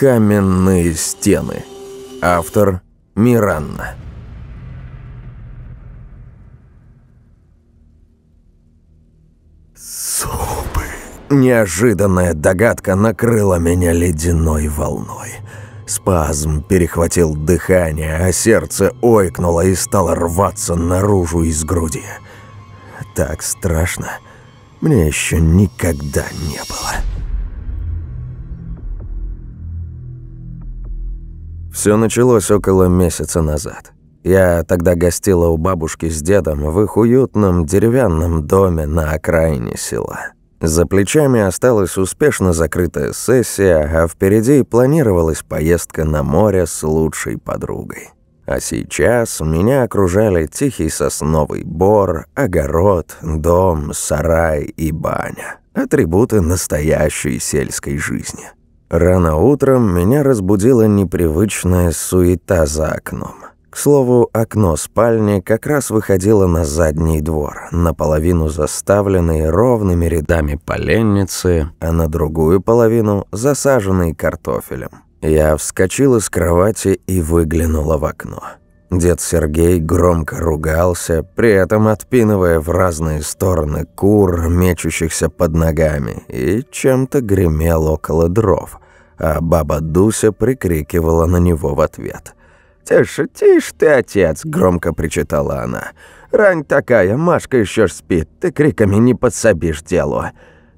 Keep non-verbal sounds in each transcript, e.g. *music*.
Каменные стены. Автор Миранна. Зубы. Неожиданная догадка накрыла меня ледяной волной. Спазм перехватил дыхание, а сердце ойкнуло и стало рваться наружу из груди. Так страшно мне еще никогда не было. Все началось около месяца назад. Я тогда гостила у бабушки с дедом в их уютном деревянном доме на окраине села. За плечами осталась успешно закрытая сессия, а впереди планировалась поездка на море с лучшей подругой. А сейчас меня окружали тихий сосновый бор, огород, дом, сарай и баня. Атрибуты настоящей сельской жизни. Рано утром меня разбудила непривычная суета за окном. К слову, окно спальни как раз выходило на задний двор, наполовину заставленный ровными рядами поленницы, а на другую половину засаженный картофелем. Я вскочила с кровати и выглянула в окно. Дед Сергей громко ругался, при этом отпинывая в разные стороны кур, мечущихся под ногами, и чем-то гремел около дров, а баба Дуся прикрикивала на него в ответ. «Тише, тише ты, отец!» — громко причитала она. «Рань такая, Машка еще спит, ты криками не подсобишь делу!»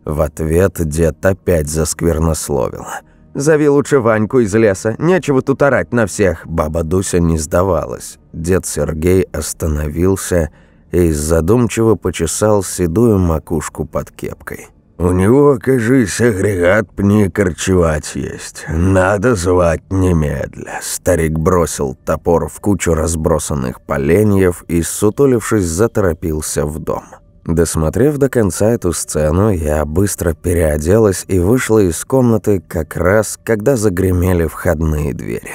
В ответ дед опять засквернословил. «Зови лучше Ваньку из леса, нечего тут орать на всех». Баба Дуся не сдавалась. Дед Сергей остановился и задумчиво почесал седую макушку под кепкой. «У него, кажись, агрегат корчевать есть. Надо звать немедля». Старик бросил топор в кучу разбросанных поленьев и, сутулившись, заторопился в дом. Досмотрев до конца эту сцену, я быстро переоделась и вышла из комнаты как раз, когда загремели входные двери.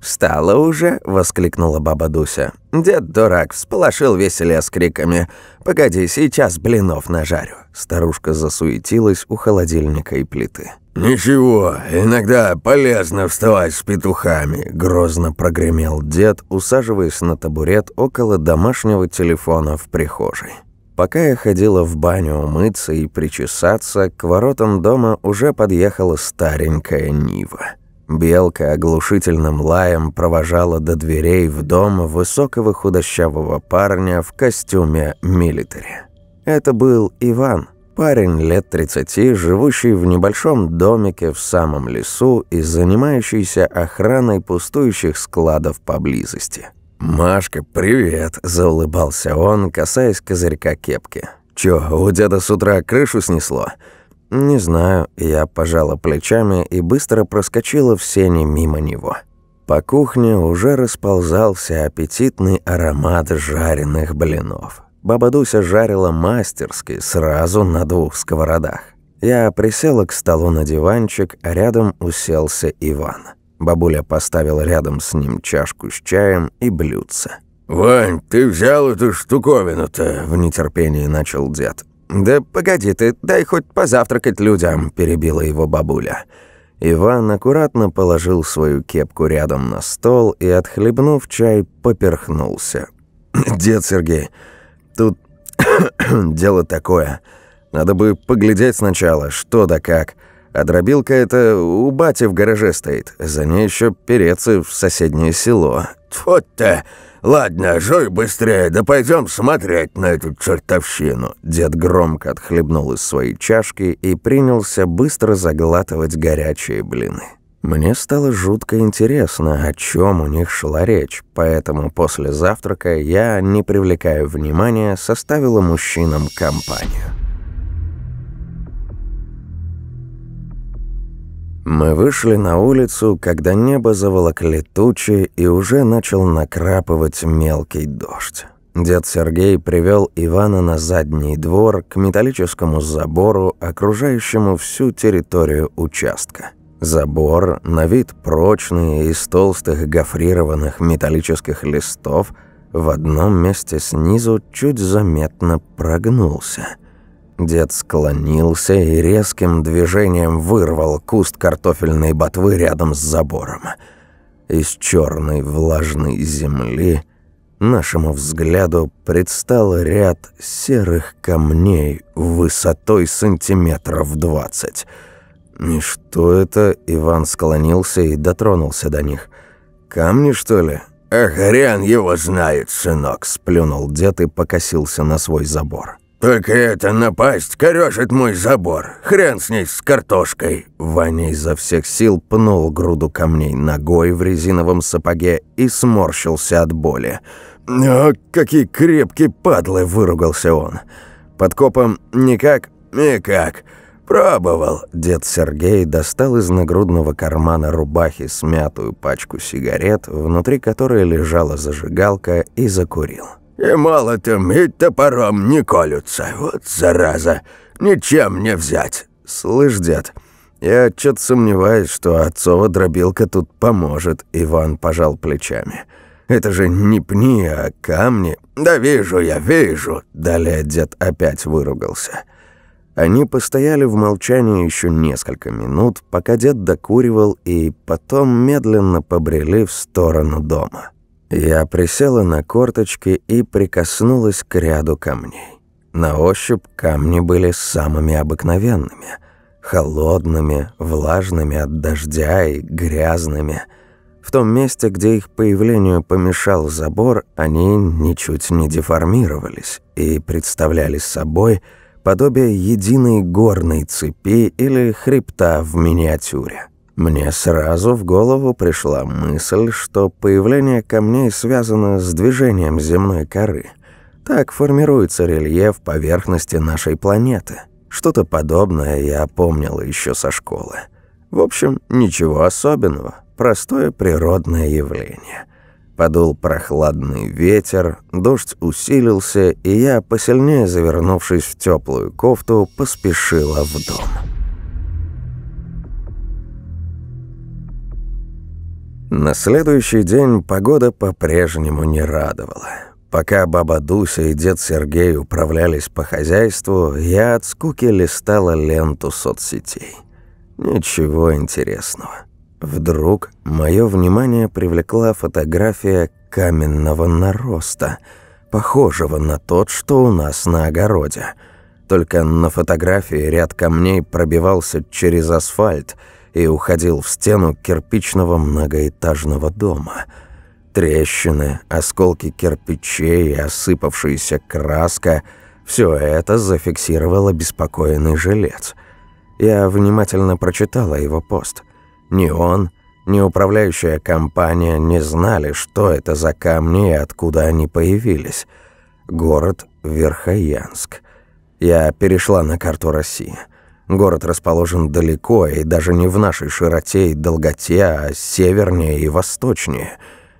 «Встала уже?» — воскликнула баба Дуся. «Дед дурак, всполошил весь лес криками. Погоди, сейчас блинов нажарю». Старушка засуетилась у холодильника и плиты. «Ничего, иногда полезно вставать с петухами», — грозно прогремел дед, усаживаясь на табурет около домашнего телефона в прихожей. Пока я ходила в баню умыться и причесаться, к воротам дома уже подъехала старенькая Нива. Белка оглушительным лаем провожала до дверей в дом высокого худощавого парня в костюме милитари. Это был Иван, парень лет 30, живущий в небольшом домике в самом лесу и занимающийся охраной пустующих складов поблизости. «Машка, привет!» – заулыбался он, касаясь козырька кепки. «Чё, у деда с утра крышу снесло?» «Не знаю», – я пожала плечами и быстро проскочила в сене мимо него. По кухне уже расползался аппетитный аромат жареных блинов. Баба Дуся жарила мастерски, сразу на двух сковородах. Я присела к столу на диванчик, а рядом уселся Иван. Бабуля поставила рядом с ним чашку с чаем и блюдце. «Вань, ты взял эту штуковину-то?» – в нетерпении начал дед. «Да погоди ты, дай хоть позавтракать людям», – перебила его бабуля. Иван аккуратно положил свою кепку рядом на стол и, отхлебнув чай, поперхнулся. *coughs* «Дед Сергей, тут *coughs* дело такое. Надо бы поглядеть сначала, что да как». А дробилка эта у бати в гараже стоит. За ней еще перецы в соседнее село. Вот то Ладно, жуй быстрее, да пойдем смотреть на эту чертовщину!» Дед громко отхлебнул из своей чашки и принялся быстро заглатывать горячие блины. Мне стало жутко интересно, о чем у них шла речь, поэтому после завтрака я, не привлекая внимания, составила мужчинам компанию. Мы вышли на улицу, когда небо заволокли тучи и уже начал накрапывать мелкий дождь. Дед Сергей привел Ивана на задний двор к металлическому забору, окружающему всю территорию участка. Забор, на вид прочный, из толстых гофрированных металлических листов, в одном месте снизу чуть заметно прогнулся – Дед склонился и резким движением вырвал куст картофельной ботвы рядом с забором. Из черной влажной земли нашему взгляду предстал ряд серых камней высотой сантиметров двадцать. «И что это?» – Иван склонился и дотронулся до них. «Камни, что ли?» «Хрен его знает, сынок!» – сплюнул дед и покосился на свой забор. Только это напасть корешит мой забор. Хрен с ней, с картошкой!» Ваня изо всех сил пнул груду камней ногой в резиновом сапоге и сморщился от боли. «О, «А какие крепкие падлы!» – выругался он. «Под копом никак?» «Никак. Пробовал». Дед Сергей достал из нагрудного кармана рубахи смятую пачку сигарет, внутри которой лежала зажигалка, и закурил. И молотом, и топором не колются. Вот зараза, ничем не взять. Слышь, дед, я чё-то сомневаюсь, что отцова дробилка тут поможет. Иван пожал плечами. Это же не пни, а камни. Да вижу я, вижу. Далее дед опять выругался. Они постояли в молчании еще несколько минут, пока дед докуривал, и потом медленно побрели в сторону дома. Я присела на корточки и прикоснулась к ряду камней. На ощупь камни были самыми обыкновенными, холодными, влажными от дождя и грязными. В том месте, где их появлению помешал забор, они ничуть не деформировались и представляли собой подобие единой горной цепи или хребта в миниатюре. Мне сразу в голову пришла мысль, что появление камней связано с движением земной коры. Так формируется рельеф поверхности нашей планеты. Что-то подобное я помнила еще со школы. В общем, ничего особенного. Простое природное явление. Подул прохладный ветер, дождь усилился, и я, посильнее завернувшись в теплую кофту, поспешила в дом. На следующий день погода по-прежнему не радовала. Пока баба Дуся и дед Сергей управлялись по хозяйству, я от скуки листала ленту соцсетей. Ничего интересного. Вдруг мое внимание привлекла фотография каменного нароста, похожего на тот, что у нас на огороде. Только на фотографии ряд камней пробивался через асфальт – и уходил в стену кирпичного многоэтажного дома. Трещины, осколки кирпичей, и осыпавшаяся краска – все это зафиксировал обеспокоенный жилец. Я внимательно прочитала его пост. Ни он, ни управляющая компания не знали, что это за камни и откуда они появились. Город Верхоянск. Я перешла на карту России – Город расположен далеко, и даже не в нашей широте и долготе, а севернее и восточнее.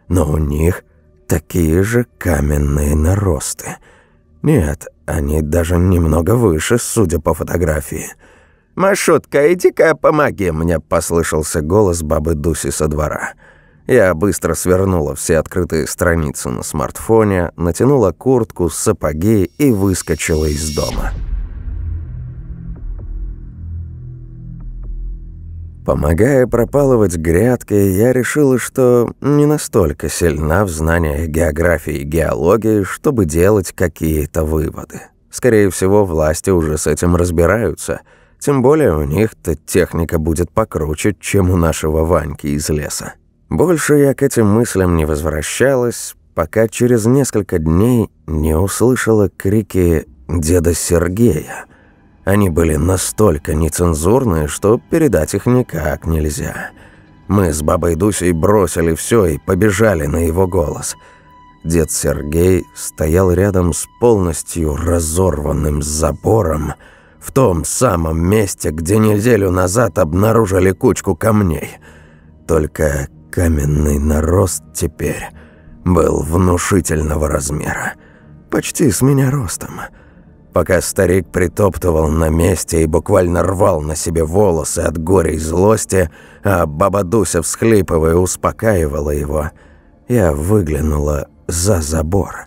Но у них такие же каменные наросты. Нет, они даже немного выше, судя по фотографии. «Машутка, иди-ка помоги мне», — послышался голос бабы Дуси со двора. Я быстро свернула все открытые страницы на смартфоне, натянула куртку, сапоги и выскочила из дома. Помогая пропалывать грядки, я решила, что не настолько сильна в знаниях географии и геологии, чтобы делать какие-то выводы. Скорее всего, власти уже с этим разбираются, тем более у них-то техника будет покруче, чем у нашего Ваньки из леса. Больше я к этим мыслям не возвращалась, пока через несколько дней не услышала крики деда Сергея — они были настолько нецензурны, что передать их никак нельзя. Мы с бабой Дусей бросили все и побежали на его голос. Дед Сергей стоял рядом с полностью разорванным забором, в том самом месте, где неделю назад обнаружили кучку камней. Только каменный нарост теперь был внушительного размера, почти с меня ростом пока старик притоптывал на месте и буквально рвал на себе волосы от горя и злости, а баба Дуся, всхлипывая, успокаивала его, я выглянула за забор.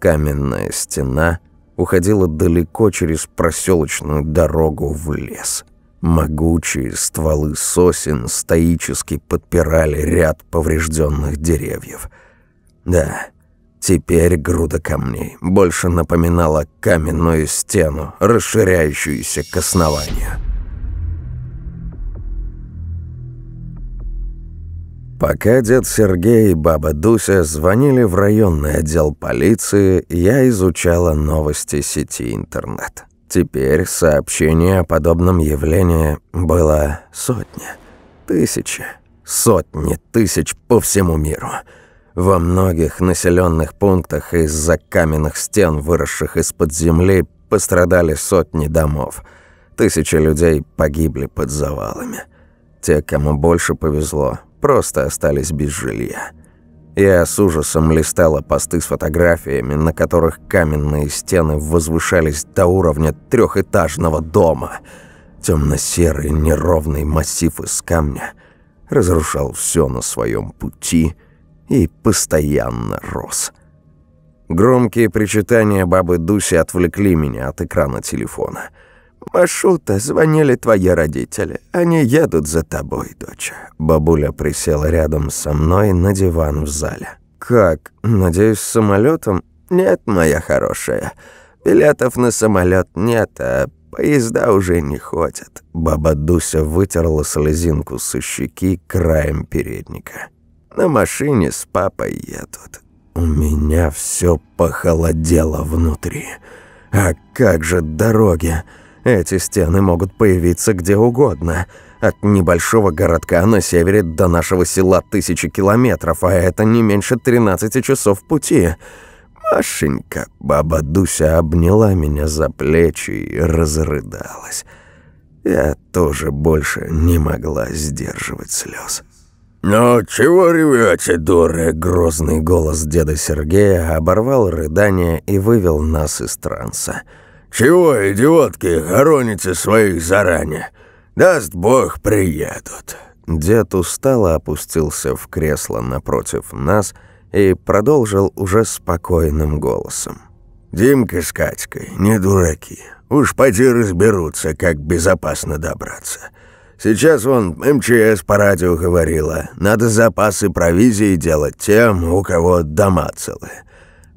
Каменная стена уходила далеко через проселочную дорогу в лес. Могучие стволы сосен стоически подпирали ряд поврежденных деревьев. Да, Теперь груда камней больше напоминала каменную стену, расширяющуюся к основанию. Пока дед Сергей и баба Дуся звонили в районный отдел полиции, я изучала новости сети интернет. Теперь сообщение о подобном явлении было сотня, тысячи, сотни тысяч по всему миру – во многих населенных пунктах из-за каменных стен, выросших из-под земли, пострадали сотни домов. Тысячи людей погибли под завалами. Те, кому больше повезло, просто остались без жилья. Я с ужасом листала посты с фотографиями, на которых каменные стены возвышались до уровня трехэтажного дома. Темно-серый неровный массив из камня разрушал все на своем пути – и постоянно рос. Громкие причитания бабы Дуси отвлекли меня от экрана телефона. «Машута, звонили твои родители. Они едут за тобой, доча». Бабуля присела рядом со мной на диван в зале. «Как? Надеюсь, самолетом? «Нет, моя хорошая. Билетов на самолет нет, а поезда уже не ходят». Баба Дуся вытерла слезинку со щеки краем передника. На машине с папой едут. У меня все похолодело внутри. А как же дороги? Эти стены могут появиться где угодно. От небольшого городка на севере до нашего села тысячи километров, а это не меньше 13 часов пути. Машенька, баба Дуся обняла меня за плечи и разрыдалась. Я тоже больше не могла сдерживать слез. «Ну, чего ревете, дуры?» — грозный голос деда Сергея оборвал рыдание и вывел нас из транса. «Чего, идиотки, хороните своих заранее? Даст бог, приедут». Дед устало опустился в кресло напротив нас и продолжил уже спокойным голосом. «Димка с Катькой не дураки. Уж поди разберутся, как безопасно добраться». Сейчас вон МЧС эм по радио говорила. Надо запасы провизии делать тем, у кого дома целые.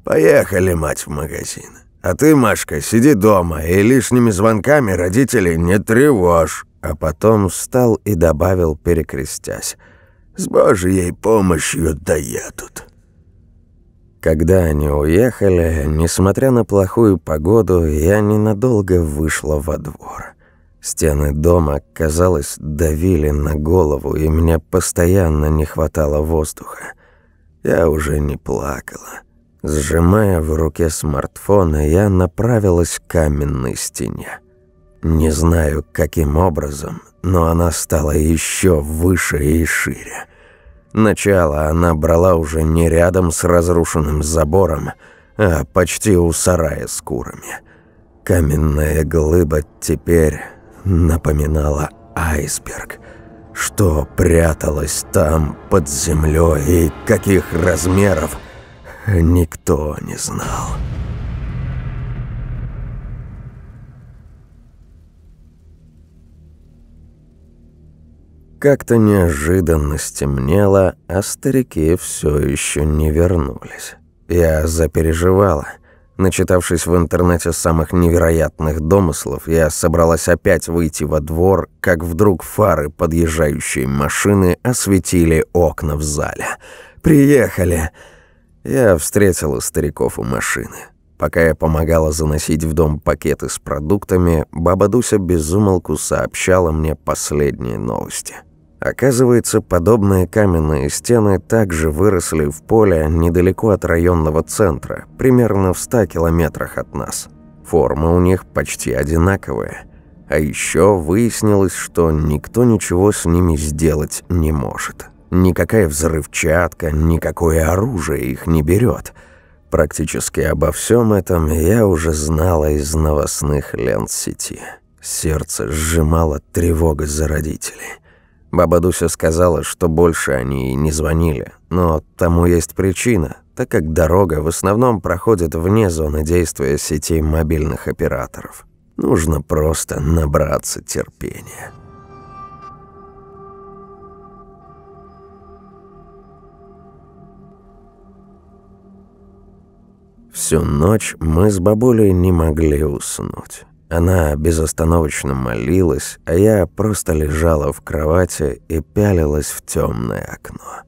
Поехали, мать, в магазин. А ты, Машка, сиди дома и лишними звонками родителей не тревожь». А потом встал и добавил, перекрестясь. «С Божьей помощью доедут». Когда они уехали, несмотря на плохую погоду, я ненадолго вышла во двор. Стены дома, казалось, давили на голову, и мне постоянно не хватало воздуха. Я уже не плакала. Сжимая в руке смартфон, я направилась к каменной стене. Не знаю, каким образом, но она стала еще выше и шире. Начало она брала уже не рядом с разрушенным забором, а почти у сарая с курами. Каменная глыба теперь напоминала айсберг. Что пряталось там под землей и каких размеров, никто не знал. Как-то неожиданно стемнело, а старики все еще не вернулись. Я запереживала – Начитавшись в интернете самых невероятных домыслов, я собралась опять выйти во двор, как вдруг фары подъезжающей машины осветили окна в зале. «Приехали!» Я встретила стариков у машины. Пока я помогала заносить в дом пакеты с продуктами, баба Дуся безумолку сообщала мне последние новости. Оказывается, подобные каменные стены также выросли в поле недалеко от районного центра, примерно в 100 километрах от нас. Формы у них почти одинаковые. А еще выяснилось, что никто ничего с ними сделать не может. Никакая взрывчатка, никакое оружие их не берет. Практически обо всем этом я уже знала из новостных лент сети. Сердце сжимало тревога за родителей. Баба Дуся сказала, что больше они не звонили. Но тому есть причина, так как дорога в основном проходит вне зоны действия сетей мобильных операторов. Нужно просто набраться терпения. Всю ночь мы с бабулей не могли уснуть. Она безостановочно молилась, а я просто лежала в кровати и пялилась в темное окно.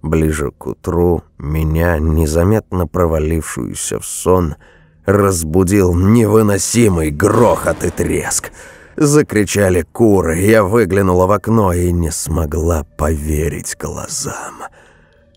Ближе к утру меня, незаметно провалившуюся в сон, разбудил невыносимый грохот и треск. Закричали куры, я выглянула в окно и не смогла поверить глазам.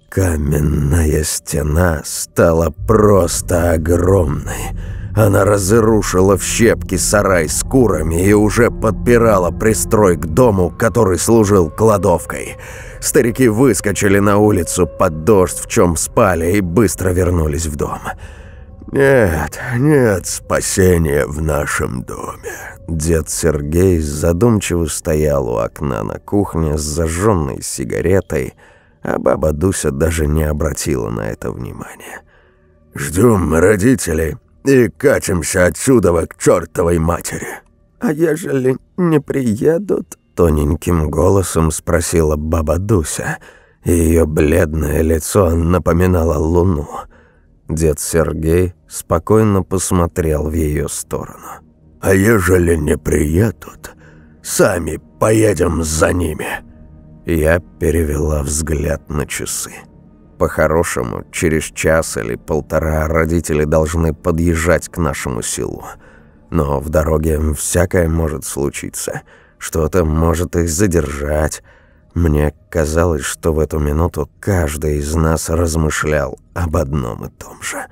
Каменная стена стала просто огромной. Она разрушила в щепки сарай с курами и уже подпирала пристрой к дому, который служил кладовкой. Старики выскочили на улицу под дождь, в чем спали, и быстро вернулись в дом. «Нет, нет спасения в нашем доме». Дед Сергей задумчиво стоял у окна на кухне с зажженной сигаретой, а баба Дуся даже не обратила на это внимания. «Ждем родителей», и катимся отсюда к чертовой матери». «А ежели не приедут?» — тоненьким голосом спросила баба Дуся. Ее бледное лицо напоминало луну. Дед Сергей спокойно посмотрел в ее сторону. «А ежели не приедут, сами поедем за ними». Я перевела взгляд на часы. По-хорошему, через час или полтора родители должны подъезжать к нашему силу, Но в дороге всякое может случиться. Что-то может их задержать. Мне казалось, что в эту минуту каждый из нас размышлял об одном и том же.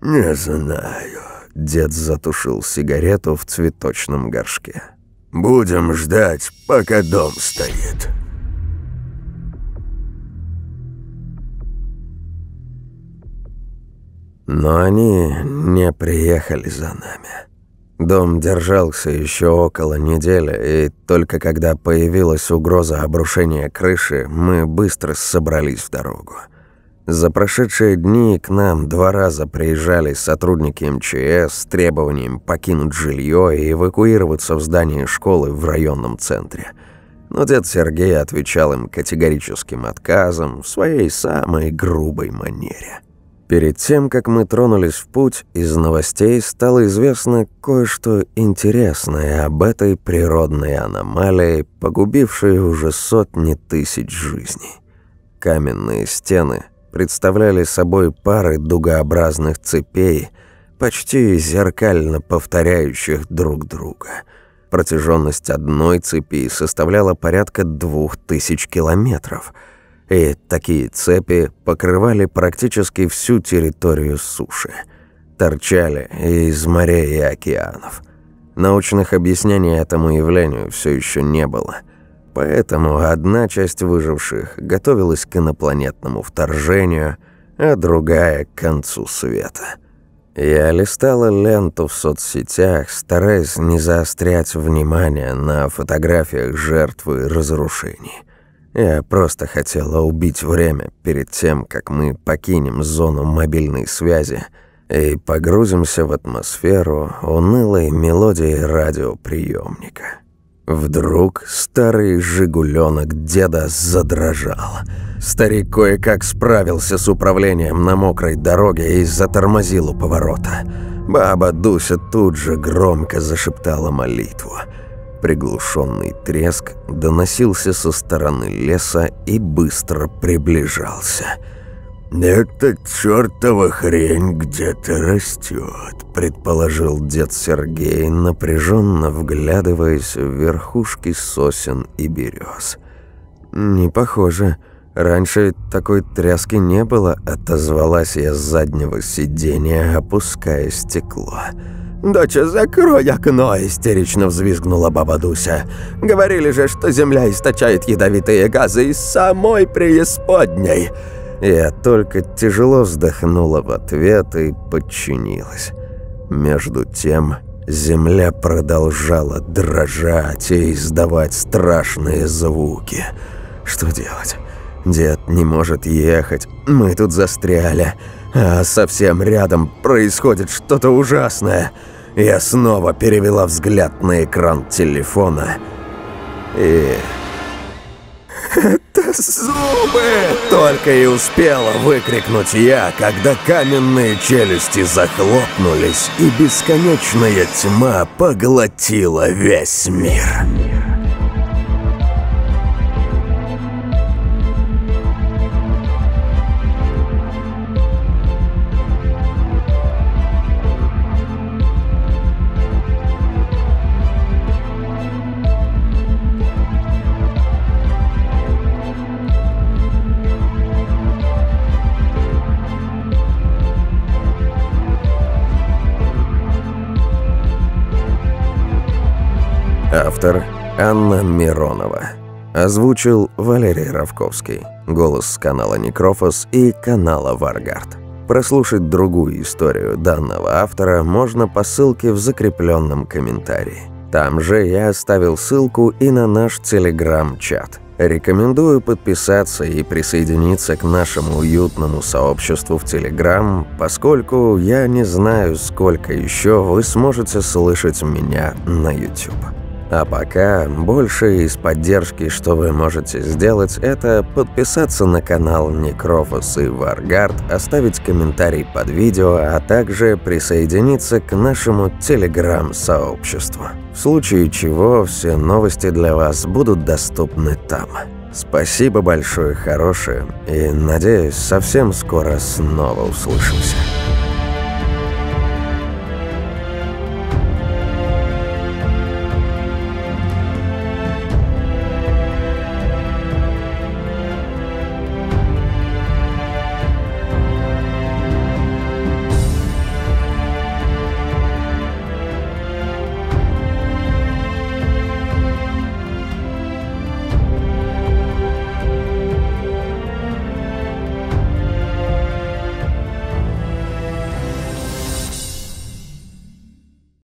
«Не знаю». Дед затушил сигарету в цветочном горшке. «Будем ждать, пока дом стоит». Но они не приехали за нами. Дом держался еще около недели, и только когда появилась угроза обрушения крыши, мы быстро собрались в дорогу. За прошедшие дни к нам два раза приезжали сотрудники МЧС с требованием покинуть жилье и эвакуироваться в здание школы в районном центре. Но дед Сергей отвечал им категорическим отказом в своей самой грубой манере – Перед тем, как мы тронулись в путь, из новостей стало известно кое-что интересное об этой природной аномалии, погубившей уже сотни тысяч жизней. Каменные стены представляли собой пары дугообразных цепей, почти зеркально повторяющих друг друга. Протяженность одной цепи составляла порядка двух тысяч километров – и такие цепи покрывали практически всю территорию суши. Торчали из морей и океанов. Научных объяснений этому явлению все еще не было. Поэтому одна часть выживших готовилась к инопланетному вторжению, а другая – к концу света. Я листала ленту в соцсетях, стараясь не заострять внимание на фотографиях жертвы разрушений. Я просто хотела убить время перед тем, как мы покинем зону мобильной связи и погрузимся в атмосферу унылой мелодии радиоприемника. Вдруг старый «Жигуленок» деда задрожал. Старик кое-как справился с управлением на мокрой дороге и затормозил у поворота. Баба Дуся тут же громко зашептала молитву – Приглушенный треск доносился со стороны леса и быстро приближался. Это чертова хрень где-то растет», — предположил дед Сергей, напряженно вглядываясь в верхушки сосен и берез. «Не похоже. Раньше такой тряски не было», — отозвалась я с заднего сиденья, опуская стекло. «Да». «Доча, закрой окно!» – истерично взвизгнула баба Дуся. «Говорили же, что земля источает ядовитые газы из самой преисподней!» Я только тяжело вздохнула в ответ и подчинилась. Между тем земля продолжала дрожать и издавать страшные звуки. Что делать? Дед не может ехать, мы тут застряли. А совсем рядом происходит что-то ужасное. Я снова перевела взгляд на экран телефона. И... «Это зубы!» Только и успела выкрикнуть я, когда каменные челюсти захлопнулись, и бесконечная тьма поглотила весь мир. Автор Анна Миронова. Озвучил Валерий Равковский. Голос с канала Некрофос и канала Варгард. Прослушать другую историю данного автора можно по ссылке в закрепленном комментарии. Там же я оставил ссылку и на наш телеграм-чат. Рекомендую подписаться и присоединиться к нашему уютному сообществу в Телеграм, поскольку я не знаю, сколько еще вы сможете слышать меня на YouTube. А пока больше из поддержки, что вы можете сделать, это подписаться на канал Некрофос и Варгард, оставить комментарий под видео, а также присоединиться к нашему телеграм-сообществу. В случае чего все новости для вас будут доступны там. Спасибо большое, хорошие, и надеюсь, совсем скоро снова услышимся.